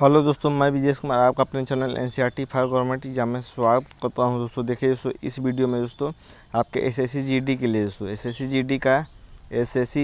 hello दोस्तों मैं विजेश कुमार आपका अपने channel N C R T fire government exam में स्वागत करता हूं दोस्तों देखिए दोस्तों इस वीडियो में दोस्तों आपके एस एस के लिए दोस्तों एस एस का एस एस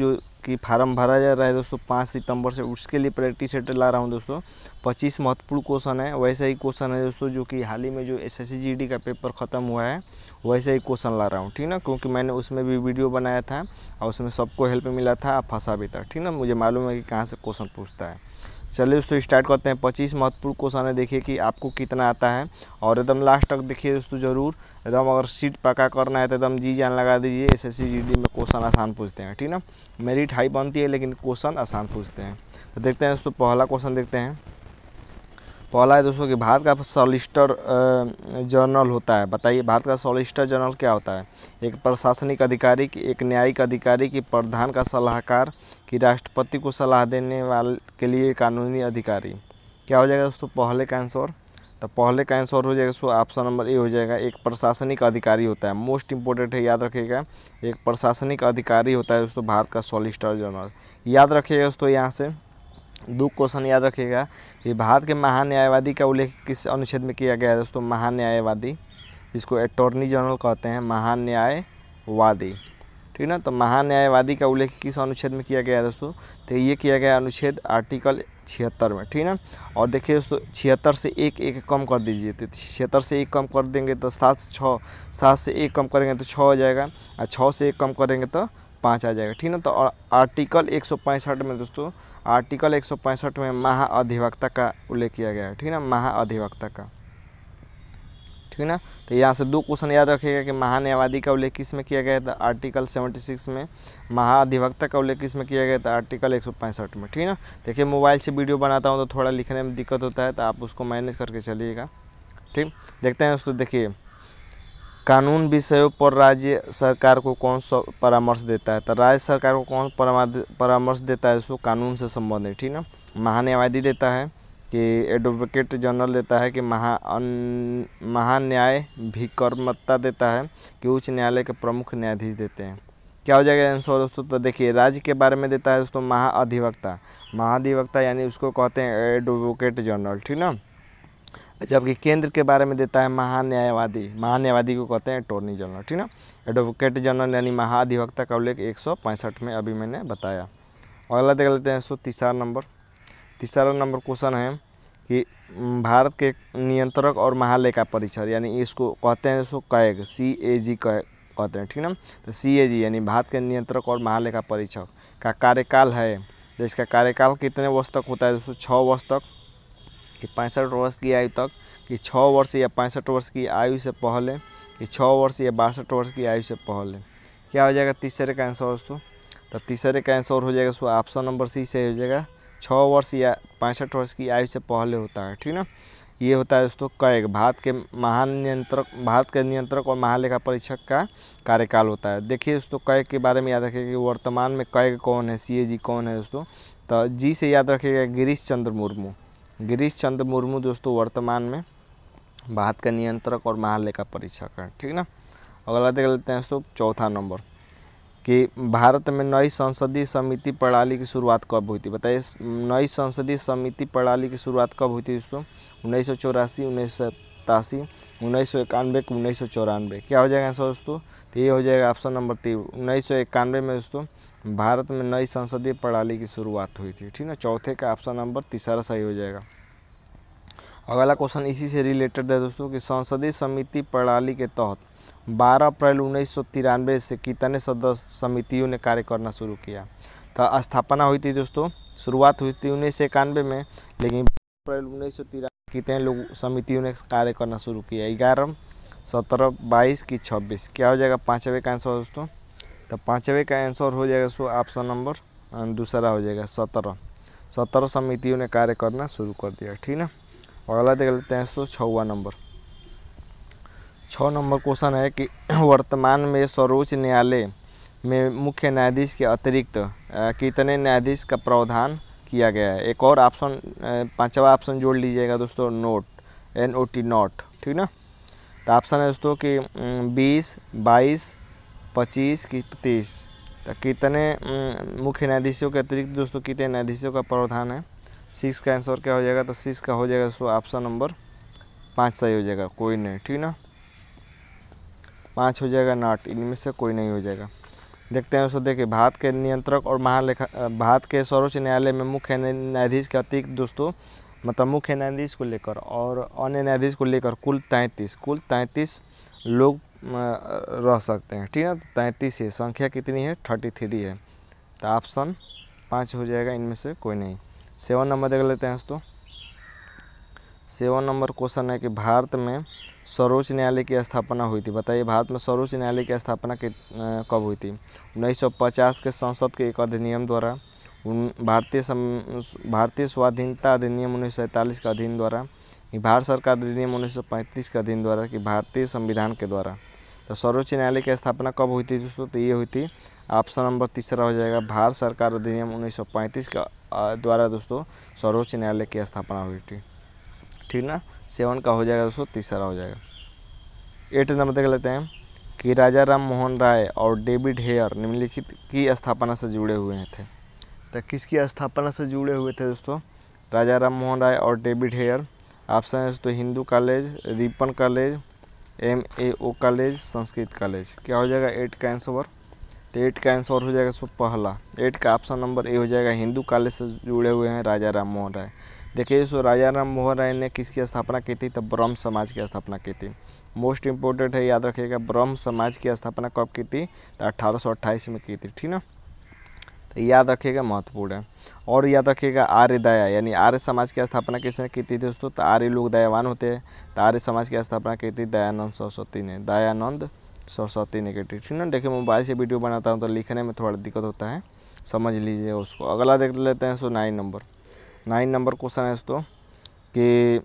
जो कि फार्म भरा जा रहा है दोस्तों पाँच सितंबर से उसके लिए प्रैक्टिस सेट ला रहा हूं दोस्तों पच्चीस महत्वपूर्ण क्वेश्चन है वैसा ही क्वेश्चन है दोस्तों जो कि हाल ही में जो एस एस का पेपर ख़त्म हुआ है वैसा ही क्वेश्चन ला रहा हूँ ठीक ना क्योंकि मैंने उसमें भी वीडियो बनाया था और उसमें सबको हेल्प मिला था फंसा भी था ठीक ना मुझे मालूम है कि कहाँ से क्वेश्चन पूछता है चलिए दोस्तों स्टार्ट करते हैं पच्चीस महत्वपूर्ण क्वेश्चन है देखिए कि आपको कितना आता है और एकदम लास्ट तक देखिए दोस्तों जरूर एकदम अगर सीट पक्का करना है तो एकदम जी जान लगा दीजिए एस एस में क्वेश्चन आसान पूछते हैं ठीक ना मेरिट हाई बनती है लेकिन क्वेश्चन आसान पूछते हैं तो देखते हैं दोस्तों पहला क्वेश्चन देखते हैं पहला है दोस्तों कि भारत का सॉलिस्टर जर्नल होता है बताइए भारत का सॉलिस्टर जर्नल क्या होता है एक प्रशासनिक अधिकारी एक न्यायिक अधिकारी की प्रधान का सलाहकार कि राष्ट्रपति को सलाह देने वाले के लिए कानूनी अधिकारी क्या हो जाएगा दोस्तों पहले का आंसर तो पहले का आंसर हो जाएगा सो ऑप्शन नंबर ए हो जाएगा एक प्रशासनिक अधिकारी होता है मोस्ट इंपोर्टेंट है याद रखिएगा एक प्रशासनिक अधिकारी होता है दोस्तों भारत का सॉलिसिटर जनरल याद रखिएगा दोस्तों यहाँ से दो क्वेश्चन याद रखिएगा कि भारत के महान्यायवादी का उल्लेख किस अनुच्छेद में किया गया है दोस्तों महान्यायवादी इसको अटॉर्नी जनरल कहते हैं महान्यायवादी ठीक ना तो महान्यायवादी का उल्लेख किस अनुच्छेद में किया गया है दोस्तों तो ये किया गया अनुच्छेद आर्टिकल छिहत्तर में ठीक ना और देखिए दोस्तों छिहत्तर से एक एक कम कर दीजिए तो छिहत्तर से एक कम कर देंगे तो सात से छः सात से एक कम करेंगे तो छः हो जाएगा और छः से एक कम करेंगे तो पाँच आ जाएगा ठीक ना तो आर्टिकल एक में दोस्तों आर्टिकल एक में महाअधिवक्ता का उल्लेख किया गया है ठीक ना महाअधिवक्ता का ठीक है ना तो यहाँ से दो क्वेश्चन याद रखिएगा कि महान्यायवादी का उल्लेख किस में किया गया था आर्टिकल 76 में महाअधिवक्ता का उल्लेख किस में किया गया था आर्टिकल एक में ठीक है ना देखिए मोबाइल से वीडियो बनाता हूँ तो थोड़ा लिखने में दिक्कत होता है तो आप उसको मैनेज करके चलिएगा ठीक देखते हैं उसको देखिए कानून विषयों पर राज्य सरकार को कौन सा परामर्श देता है तो राज्य सरकार को कौन परामर्श देता है उसको कानून से संबंधित ठीक ना महान्यायवादी देता है कि एडवोकेट जनरल देता है कि महा महान्याय भिकर्मत्ता देता है कि उच्च न्यायालय के प्रमुख न्यायाधीश देते हैं क्या हो जाएगा आंसर दोस्तों तो देखिए राज्य के बारे में देता है दोस्तों महाअधिवक्ता महाधिवक्ता यानी उसको कहते हैं एडवोकेट जनरल ठीक ना जबकि केंद्र के बारे में देता है महान्यायवादी महान्यायवादी को कहते हैं अटोर्नी जनरल ठीक ना एडवोकेट जनरल यानी महाधिवक्ता का उल्लेख एक में अभी मैंने बताया अगला देख लेते हैं दोस्तों तीसरा नंबर तीसरा नंबर क्वेश्चन है कि भारत के नियंत्रक और महालेखा परीक्षक यानी इसको कहते हैं इसको कैग सी ए जी कैग कहते हैं ठीक ना तो सी ए जी यानी भारत के नियंत्रक और महालेखा परीक्षक का कार्यकाल है तो इसका कार्यकाल कितने वर्ष तक होता है दोस्तों छः वर्ष तक कि पैंसठ वर्ष की आयु तक कि छः वर्ष या पैंसठ वर्ष की आयु से पहले कि छः वर्ष या बासठ वर्ष की आयु से पहले क्या हो जाएगा तीसरे का आंसर दोस्तों तो तीसरे का आंसर हो जाएगा सो ऑप्शन नंबर सी से हो जाएगा छः वर्ष या पैंसठ वर्ष की आयु से पहले होता है ठीक ना ये होता है दोस्तों कैग भारत के महान नियंत्रक भारत के नियंत्रक और महालेखा परीक्षक का कार्यकाल होता है देखिए दोस्तों कैग के बारे में याद रखिए कि वर्तमान में कैग कौन है सीएजी कौन है दोस्तों तो जी से याद रखिएगा गिरीश चंद्र मुर्मू गिरीश चंद्र मुर्मू दोस्तों वर्तमान में भारत का नियंत्रक और महालेखा परीक्षक है ठीक ना अगला देख लेते हैं दोस्तों चौथा नंबर कि भारत में नई संसदीय समिति प्रणाली की शुरुआत कब हुई थी बताइए नई संसदीय समिति प्रणाली की शुरुआत कब हुई थी दोस्तों उन्नीस सौ चौरासी उन्नीस सौ सतासी उन्नीस सौ इक्यानवे उन्नीस सौ चौरानवे क्या हो जाएगा सर दोस्तों तो ये हो जाएगा ऑप्शन नंबर तीन उन्नीस सौ इक्यानवे में दोस्तों भारत में नई संसदीय प्रणाली की शुरुआत हुई थी ठीक है चौथे का ऑप्शन नंबर तीसरा सही हो जाएगा अगला क्वेश्चन इसी से रिलेटेड है दोस्तों कि संसदीय समिति प्रणाली के तहत बारह अप्रैल उन्नीस से कितने सदस्य समितियों ने कार्य करना शुरू किया तो स्थापना हुई थी दोस्तों शुरुआत हुई थी उन्नीस में लेकिन अप्रैल उन्नीस कितने लोग समितियों ने कार्य करना शुरू किया ग्यारह सत्रह बाईस की छब्बीस क्या हो जाएगा पाँचवें का आंसर दोस्तों तो पाँचवें का आंसर हो जाएगा सो ऑप्शन नंबर दूसरा हो जाएगा सत्रह सत्रह समितियों ने कार्य करना शुरू कर दिया ठीक है अगला देख लेते हैं सो छवा नंबर छः नंबर क्वेश्चन है कि वर्तमान में सर्वोच्च न्यायालय में मुख्य न्यायाधीश के अतिरिक्त कितने न्यायाधीश का प्रावधान किया गया है एक और ऑप्शन पांचवा ऑप्शन जोड़ लीजिएगा दोस्तों note N O T note ठीक ना तो ऑप्शन है दोस्तों कि बीस बाईस पच्चीस कि तीस तो कितने मुख्य न्यायाधीशों के अतिरिक्त दोस्तों कितने न्यायाधीशों का प्रावधान है सिक्स का आंसर क्या हो जाएगा तो सिक्स का हो जाएगा दोस्तों ऑप्शन नंबर पाँच सही हो जाएगा कोई नहीं ठीक ना पाँच हो जाएगा नॉट इनमें से कोई नहीं हो जाएगा देखते हैं उसको देखिए भारत के नियंत्रक और महालेखा भारत के सर्वोच्च न्यायालय में मुख्य न्यायाधीश के अतिरिक्त दोस्तों मतलब मुख्य न्यायाधीश को लेकर और अन्य न्यायाधीश को लेकर कुल तैंतीस कुल तैंतीस लोग रह सकते हैं ठीक है तो तैंतीस है संख्या कितनी है थर्टी थ्री है तो ऑप्शन पाँच हो जाएगा इनमें से कोई नहीं सेवन नंबर देख लेते हैं दोस्तों सेवन नंबर क्वेश्चन है कि भारत में सर्वोच्च न्यायालय की स्थापना हुई थी बताइए भारत में सर्वोच्च न्यायालय की स्थापना कब हुई थी 1950 के संसद के एक अधिनियम द्वारा भारतीय भारतीय स्वाधीनता अधिनियम उन्नीस के अधीन द्वारा भारत सरकार अधिनियम पैंतीस के अधीन द्वारा कि भारतीय संविधान के द्वारा तो सर्वोच्च न्यायालय की स्थापना कब हुई थी दोस्तों तो ये हुई थी ऑप्शन नंबर तीसरा हो जाएगा भारत सरकार अधिनियम 1935 के द्वारा दोस्तों सर्वोच्च न्यायालय की स्थापना हुई थी ठीक ना सेवन का हो जाएगा दोस्तों तीसरा हो जाएगा एट नंबर देख लेते हैं कि राजा राम मोहन राय और डेविड हेयर निम्नलिखित की स्थापना से जुड़े हुए थे तो किसकी स्थापना से जुड़े हुए थे दोस्तों राजा राम मोहन राय और डेविड हेयर ऑप्शन है दोस्तों Hindu college Ripon college M A O college Sanskrit college क्या हो जाएगा एट का आंसर तो एट का आंसर हो जाएगा सो पहला एट का ऑप्शन नंबर ए हो जाएगा हिंदू कॉलेज से जुड़े हुए हैं राजा राम मोहन राय देखिए सो राजा राम मोहन राय ने किसकी स्थापना की थी तो ब्रह्म समाज की स्थापना की थी मोस्ट इम्पोर्टेंट है याद रखिएगा ब्रह्म समाज की स्थापना कब की थी तो अट्ठारह में की थी ठीक ना तो याद रखिएगा महत्वपूर्ण है और याद रखिएगा आर्य दया यानी आर्य समाज की स्थापना किसने की थी दोस्तों तो आर्य लोग दयावान होते हैं तो आर्य समाज की स्थापना की थी दयानंद सरस्वती ने दयानंद सरस्वती ने की थी ठीक ना देखिए मोबाइल से वीडियो बनाता हूँ तो लिखने में थोड़ा दिक्कत होता है समझ लीजिए उसको अगला देख लेते हैं so nine number nine number question है दोस्तों कि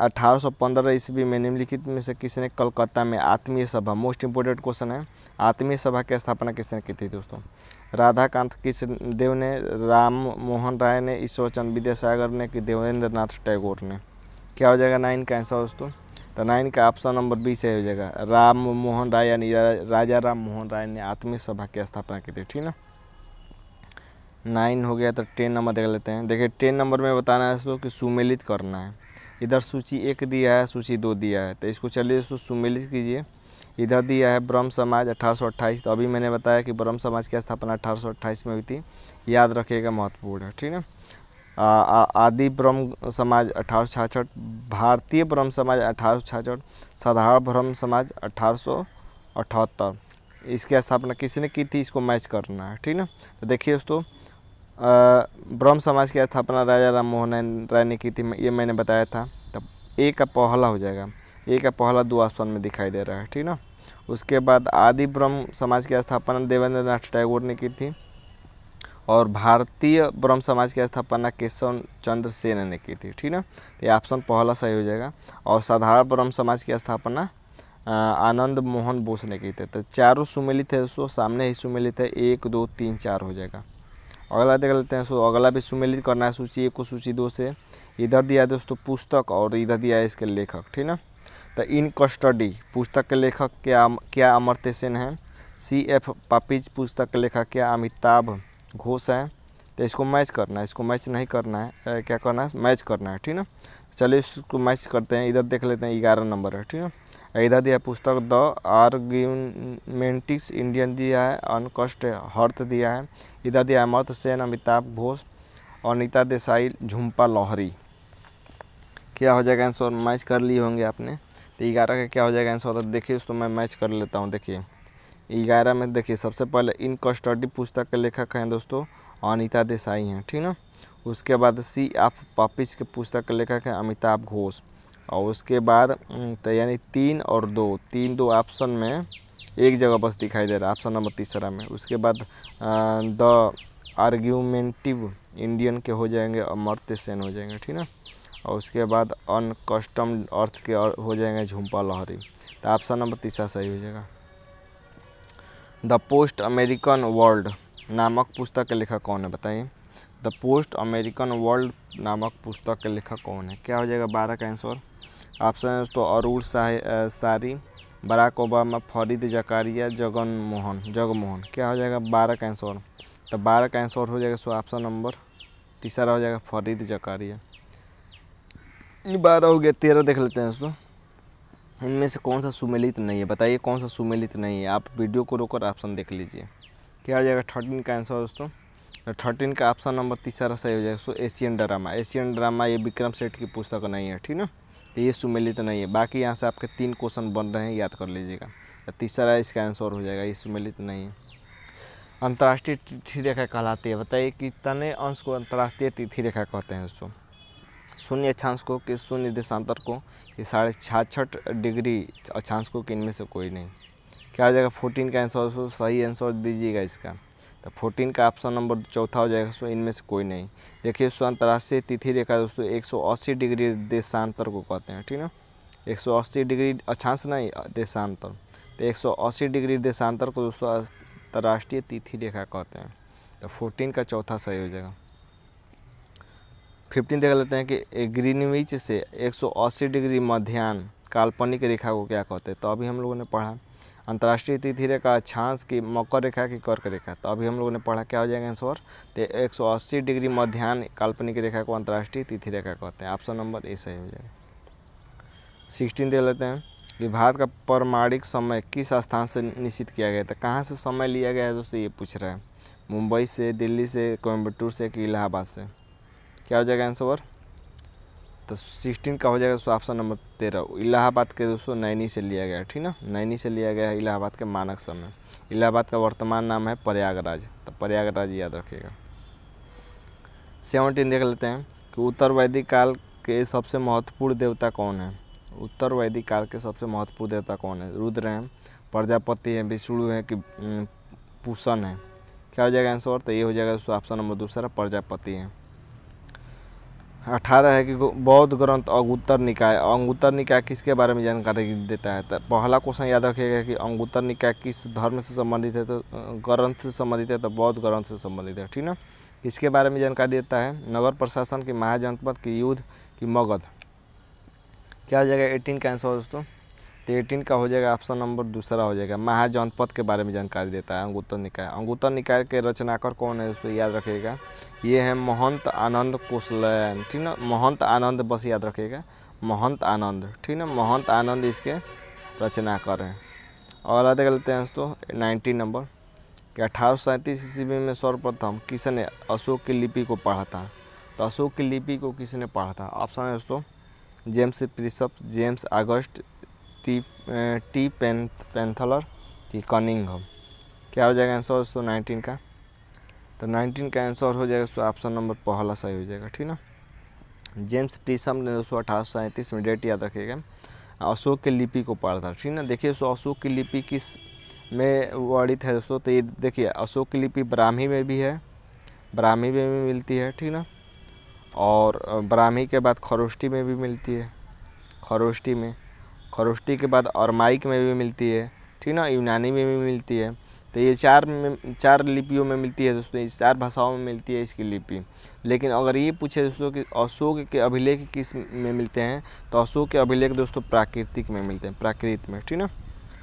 अठारह सौ पंद्रह ईस्वी में निम्नलिखित में से किसने कलकत्ता में आत्मीय सभा मोस्ट इंपोर्टेंट क्वेश्चन है आत्मीय सभा की स्थापना किसने की थी दोस्तों राधाकांत देव ने राम मोहन राय ने ईश्वर चंद विद्यासागर ने कि देवेंद्र नाथ टैगोर ने क्या हो जाएगा नाइन का आंसर दोस्तों तो नाइन का ऑप्शन नंबर बी से हो जाएगा राम मोहन राय यानी राजा राम मोहन राय ने आत्मीय सभा की स्थापना की थी ठीक ना नाइन हो गया तो टेन नंबर देख लेते हैं देखिए टेन नंबर में बताना है इसको कि सुमेलित करना है इधर सूची एक दिया है सूची दो दिया है तो इसको चलिए इसको सुमेलित कीजिए इधर दिया है ब्रह्म समाज अठारह तो अभी मैंने बताया कि ब्रह्म समाज की स्थापना अठारह में हुई थी याद रखिएगा महत्वपूर्ण है ठीक है आदि ब्रह्म समाज अठारह भारतीय ब्रह्म समाज अठारह साधारण ब्रह्म समाज अठारह इसकी स्थापना किसने की थी इसको मैच करना है ठीक है तो देखिए दोस्तों ब्रह्म समाज की स्थापना राजा राम मोहन राय ने की थी ये मैंने बताया था तब ए का पहला हो जाएगा ए का पहला दो आसमान में दिखाई दे रहा है ठीक ना उसके बाद आदि ब्रह्म समाज की स्थापना देवेंद्र नाथ टैगोर ने की थी और भारतीय ब्रह्म समाज की स्थापना केशव चंद्र सेन ने की थी ठीक ना तो ये ऑप्शन पहला सही हो जाएगा और साधारण ब्रह्म समाज की स्थापना आनंद मोहन बोस ने की थी तो चारों सुमिलित है दोस्तों सामने ही सुमिलित है एक दो तीन चार हो जाएगा अगला देख लेते हैं सो अगला भी सुमेलित करना है सूची एक को सूची दो से इधर दिया है दोस्तों पुस्तक और इधर दिया है इसके लेखक ठीक ना तो इन कस्टडी पुस्तक के लेखक क्या क्या अमर्त्य सेन है सी एफ पापीज पुस्तक के लेखक क्या अमिताभ घोष हैं तो इसको मैच करना है इसको मैच नहीं करना है क्या करना है मैच करना है ठीक ना चलिए इसको मैच करते हैं इधर देख लेते हैं ग्यारह नंबर है ठीक है इधर दिया पुस्तक द आर्ग्यूमेंटिक्स इंडियन दिया है अनकस्ट हर्थ दिया है इधर दिया अमर्त सेन अमिताभ घोष अनिता देसाई झुम्पा लोहरी क्या हो जाएगा आंसर मैच कर लिए होंगे आपने तो ग्यारह का क्या हो जाएगा आंसर होता तो देखिए उसको मैं मैच कर लेता हूँ देखिए ग्यारह में देखिए सबसे पहले इन कस्टडी पुस्तक के लेखक हैं दोस्तों अनिता देसाई हैं ठीक ना उसके बाद सी ऑफ पॉपिस के पुस्तक के लेखक हैं अमिताभ घोष और उसके बाद तो यानी तीन और दो तीन दो ऑप्शन में एक जगह बस दिखाई दे रहा है ऑप्शन नंबर तीसरा में उसके बाद द आर्ग्यूमेंटिव इंडियन के हो जाएंगे अमर्त्य सेन हो जाएंगे ठीक ना और उसके बाद अनकस्टम अर्थ के हो जाएंगे झुम्पा लहरी तो ऑप्शन नंबर तीसरा सही हो जाएगा द पोस्ट अमेरिकन वर्ल्ड नामक पुस्तक के लेखक कौन है बताइए द पोस्ट अमेरिकन वर्ल्ड नामक पुस्तक के लेखक कौन है क्या हो जाएगा बारह का आंसर ऑप्शन है दोस्तों अरूर सारी Barack Obama Fareed Zakaria Jagan Mohan Jagmohan क्या हो जाएगा बारह का आंसर तो बारह का आंसर हो जाएगा सो ऑप्शन नंबर तीसरा हो जाएगा फरीद जकारिया बारह हो गया तेरह देख लेते हैं दोस्तों इनमें से कौन सा सुमेलित नहीं है बताइए कौन सा सुमेलित नहीं है आप वीडियो को रोकर ऑप्शन देख लीजिए क्या हो जाएगा थर्टीन का आंसर दोस्तों थर्टीन का ऑप्शन नंबर तीसरा सही हो जाएगा so Asian drama Asian drama ये विक्रम सेठ की पुस्तक नहीं है ठीक ना ये सुमेलित नहीं है बाकी यहाँ से आपके तीन क्वेश्चन बन रहे हैं याद कर लीजिएगा तो तीसरा इसका आंसर हो जाएगा ये सुमेलित नहीं है अंतर्राष्ट्रीय तिथि रेखा कहलाती है बताइए कितने अंश को अंतर्राष्ट्रीय तिथि रेखा कहते हैं उसको शून्य अक्षांश को कि शून्य देशांतर को कि साढ़े छाछठ डिग्री अक्षांश को कि इनमें से कोई नहीं क्या हो जाएगा फोर्टीन का आंसर सही आंसर दीजिएगा इसका तो फोर्टीन का ऑप्शन नंबर चौथा हो जाएगा दोस्तों इनमें से कोई नहीं देखिए दोस्तों अंतर्राष्ट्रीय तिथि रेखा दोस्तों 180 डिग्री देशांतर को कहते हैं ठीक ना 180 डिग्री अच्छांश नहीं देशांतर तो 180 डिग्री देशांतर को दोस्तों अंतर्राष्ट्रीय तिथि रेखा कहते हैं तो फोर्टीन का चौथा सही हो जाएगा फिफ्टीन देख लेते हैं कि ग्रीनविच से अस्सी डिग्री मध्यान्ह काल्पनिक रेखा को क्या कहते हैं तो अभी हम लोगों ने पढ़ा अंतर्राष्ट्रीय तिथि रेखा अक्षांश की मकर रेखा की कर्क रेखा तो अभी हम लोगों ने पढ़ा क्या हो जाएगा आंसर तो 180 डिग्री मध्यान्ह काल्पनिक रेखा को अंतर्राष्ट्रीय तिथि रेखा कहते हैं ऑप्शन नंबर ए सही हो जाएगा सिक्सटीन दे लेते हैं कि भारत का परमाणिक समय किस स्थान से निश्चित किया गया था तो कहाँ से समय लिया गया है दोस्तों ये पूछ रहा है मुंबई से दिल्ली से कोयम्बटूर से कि इलाहाबाद से क्या हो जाएगा आंसर तो सिक्सटीन का हो जाएगा दोस्तों ऑप्शन नंबर तेरह इलाहाबाद के दोस्तों नैनी से लिया गया ठीक ना नैनी से लिया गया है इलाहाबाद के मानक समय इलाहाबाद का वर्तमान नाम है प्रयागराज तो प्रयागराज याद रखिएगा सेवनटीन देख लेते हैं कि उत्तर वैदिक काल के सबसे महत्वपूर्ण देवता कौन है उत्तर वैदिक काल के सबसे महत्वपूर्ण देवता कौन है रुद्र हैं प्रजापति हैं विष्णु हैं कि पूषण हैं क्या हो जाएगा आंसर तो ये हो जाएगा दोस्तों ऑप्शन नंबर दूसरा प्रजापति हैं अठारह है कि बौद्ध ग्रंथ अंगुत्तर निकाय अंगुत्तर निकाय किसके बारे में जानकारी देता है तो पहला क्वेश्चन याद रखिएगा कि अंगुत्तर निकाय किस धर्म से संबंधित है तो ग्रंथ से संबंधित है तो बौद्ध ग्रंथ से संबंधित है ठीक ना इसके बारे में जानकारी देता है नगर प्रशासन की महाजनपद की युद्ध की मगध क्या हो जाएगा एटीन का आंसर दोस्तों तो एटीन का हो जाएगा ऑप्शन नंबर दूसरा हो जाएगा महाजनपद के बारे में जानकारी देता है अंगुत्तर निकाय अंगुत्तर निकाय के रचनाकार कौन है उसको याद रखिएगा ये है महंत आनंद कुशलैन ठीक ना महंत आनंद बस याद रखिएगा महंत आनंद ठीक ना महंत आनंद इसके रचनाकार हैं अगला देख लेते हैं दोस्तों नाइनटीन नंबर कि अठारह सौ सैंतीस ईस्वी में सर्वप्रथम किसने अशोक की लिपि को पढ़ा था तो अशोक की लिपि को किसने पढ़ा था ऑप्शन है दोस्तों James Prinsep James August T T पेन पेंथलर टी कनिंग हम क्या हो जाएगा आंसर दोस्तों नाइनटीन का तो नाइनटीन का आंसर हो जाएगा दोस्तों ऑप्शन नंबर पहला सही हो जाएगा ठीक ना जेम्स टीसम ने दोस्तों अठारह सौ सैंतीस में डेट याद रखिएगा अशोक की लिपि को पढ़ा था ठीक ना देखिए दोस्तों अशोक की लिपि किस में वर्णित है दोस्तों तो ये देखिए अशोक की लिपि ब्राह्मी में भी है ब्राह्मी में भी मिलती है ठीक ना और ब्राह्मी के बाद खरोष्टी में भी मिलती है खरोष्टी में खरोष्टी के बाद माइक में भी मिलती है ठीक ना यूनानी में भी मिलती है तो ये चार में चार लिपियों में मिलती है दोस्तों इस चार भाषाओं में मिलती है इसकी लिपि लेकिन अगर ये पूछे दोस्तों कि अशोक के अभिलेख किस में मिलते हैं तो अशोक के अभिलेख दोस्तों प्राकृतिक में मिलते हैं प्राकृत में ठीक ना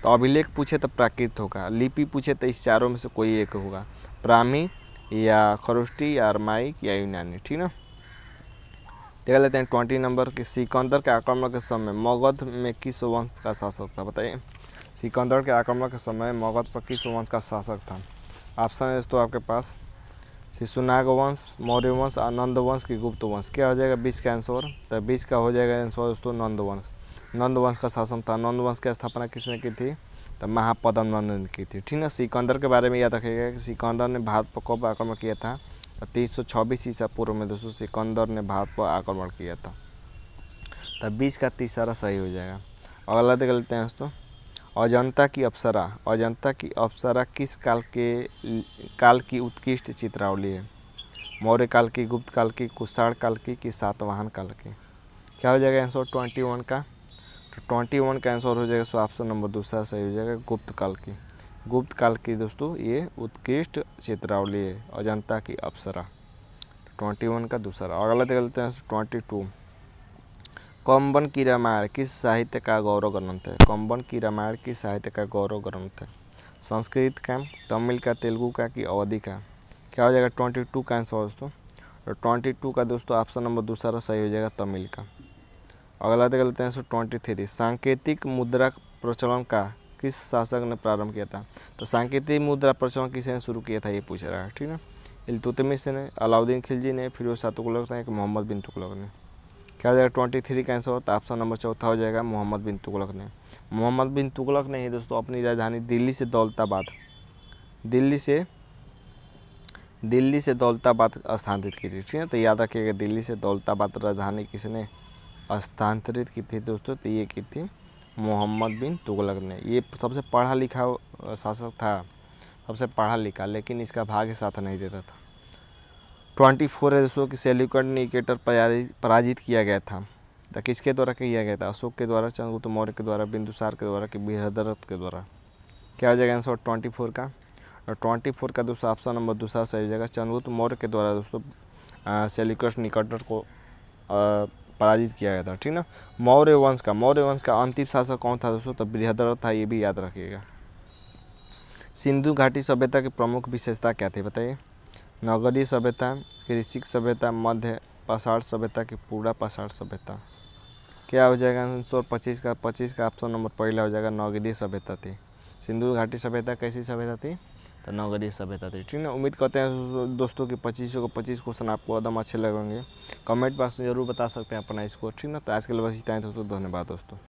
तो अभिलेख पूछे तो प्राकृत होगा लिपि पूछे तो इस चारों में से कोई एक होगा प्रामी या खरोष्टी या अरमाइक या यूनानी ठीक ना देख लेते हैं ट्वेंटी नंबर की सिकंदर के आक्रमण के समय मगध में किस वंश का शासक था बताइए सिकंदर के आक्रमण के समय मगध पर किस वंश का शासक था ऑप्शन है दोस्तों आपके पास शिशुनाग वंश मौर्य वंश आनंद वंश की गुप्त वंश क्या हो जाएगा बीस का आंसर तो बीस का हो जाएगा आंसर दोस्तों नंद वंश नंद वंश का शासन था नंद वंश की स्थापना किसने की थी तो नंद की थी ठीक ना सिकंदर के बारे में याद रखिएगा कि सिकंदर ने भारत पर कब आक्रमण किया था तीन सौ छब्बीस ईसा पूर्व में दोस्तों सिकंदर ने भारत पर आक्रमण किया था तब बीस का तीसरा सही हो जाएगा अगला देख लेते हैं दोस्तों अजंता की अप्सरा अजंता की अप्सरा किस काल के काल की उत्कृष्ट चित्रावली है मौर्य काल की गुप्त काल की कुषाण काल की कि सातवाहन काल की क्या हो जाएगा आंसर ट्वेंटी वन का तो ट्वेंटी वन का आंसर हो जाएगा सो ऑप्शन नंबर दूसरा सही हो जाएगा गुप्त काल की गुप्त काल की दोस्तों ये उत्कृष्ट चित्रावली है अजंता की अप्सरा ट्वेंटी वन का दूसरा और अगला चलते हैं ट्वेंटी टू कम्बन की रामायण किस साहित्य का गौरव ग्रंथ है कम्बन की रामायण किस साहित्य का गौरव ग्रंथ है संस्कृत का तमिल का तेलुगु का कि अवधि का क्या हो जाएगा ट्वेंटी टू का आंसर दोस्तों और तो ट्वेंटी टू का दोस्तों ऑप्शन नंबर दूसरा सही हो जाएगा तमिल का अगला देख लेते हैं सो ट्वेंटी थ्री सांकेतिक मुद्रा प्रचलन का किस शासक ने प्रारंभ किया था तो सांकेतिक मुद्रा प्रचलन किसने शुरू किया था ये पूछ रहा है ठीक ना इलतुतमिश ने अलाउद्दीन खिलजी ने फिर शाह तुगलक ने मोहम्मद बिन तुगलक ने क्या जाएगा ट्वेंटी थ्री का आंसर होता तो ऑप्शन नंबर चौथा हो जाएगा मोहम्मद बिन तुगलक ने मोहम्मद बिन तुगलक ने ही दोस्तों अपनी राजधानी दिल्ली से दौलताबाद दिल्ली से दिल्ली से दौलताबाद स्थानांतरित की थी ठीक है तो याद रखिएगा दिल्ली से दौलताबाद राजधानी किसने स्थानांतरित की थी दोस्तों तो ये की थी मोहम्मद बिन तुगलक ने ये सबसे पढ़ा लिखा शासक था सबसे पढ़ा लिखा लेकिन इसका भाग्य साथ नहीं देता था ट्वेंटी फोर रेसों की सेल्यूकट निकेटर पराजित किया गया था तो किसके द्वारा किया गया था अशोक के द्वारा चंद्रगुप्त मौर्य के द्वारा बिंदुसार के द्वारा कि बृहदरथ के द्वारा क्या हो जाएगा आंसर ट्वेंटी फोर का और ट्वेंटी फोर का दूसरा ऑप्शन नंबर दूसरा सही हो जाएगा चंद्रगुप्त मौर्य के द्वारा दोस्तों सेलिकस निकेटर को पराजित किया गया था ठीक ना मौर्य वंश का मौर्य वंश का अंतिम शासक कौन था दोस्तों तो बृहदर था ये भी याद रखिएगा सिंधु घाटी सभ्यता की प्रमुख विशेषता क्या थी बताइए नगरीय सभ्यता कृषिक सभ्यता मध्य पाषाण सभ्यता की पूरा पाषाण सभ्यता क्या हो जाएगा आंसर पच्चीस का पच्चीस का ऑप्शन नंबर पहला हो जाएगा नगरीय सभ्यता थी सिंधु घाटी सभ्यता कैसी सभ्यता थी तो नगरीय सभ्यता थी ठीक ना उम्मीद करते हैं दोस्तों कि पच्चीस को पच्चीस क्वेश्चन आपको एकदम अच्छे लगेंगे कमेंट बॉक्स में जरूर बता सकते हैं अपना इसको ठीक ना तो आज के लिए बस इतना ही दोस्तों धन्यवाद दोस्तों